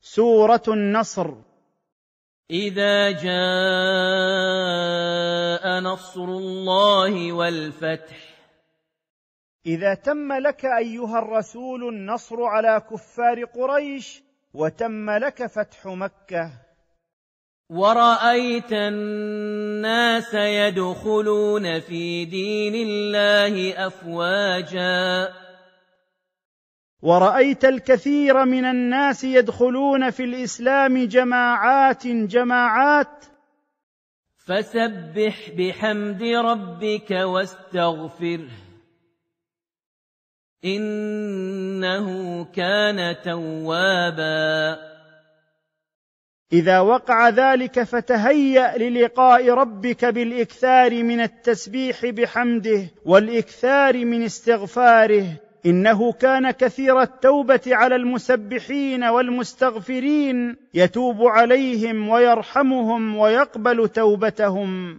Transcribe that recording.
سوره النصر اذا جاء نصر الله والفتح اذا تم لك ايها الرسول النصر على كفار قريش وتم لك فتح مكه ورايت الناس يدخلون في دين الله افواجا ورايت الكثير من الناس يدخلون في الاسلام جماعات جماعات فسبح بحمد ربك واستغفره انه كان توابا اذا وقع ذلك فتهيا للقاء ربك بالاكثار من التسبيح بحمده والاكثار من استغفاره انه كان كثير التوبه على المسبحين والمستغفرين يتوب عليهم ويرحمهم ويقبل توبتهم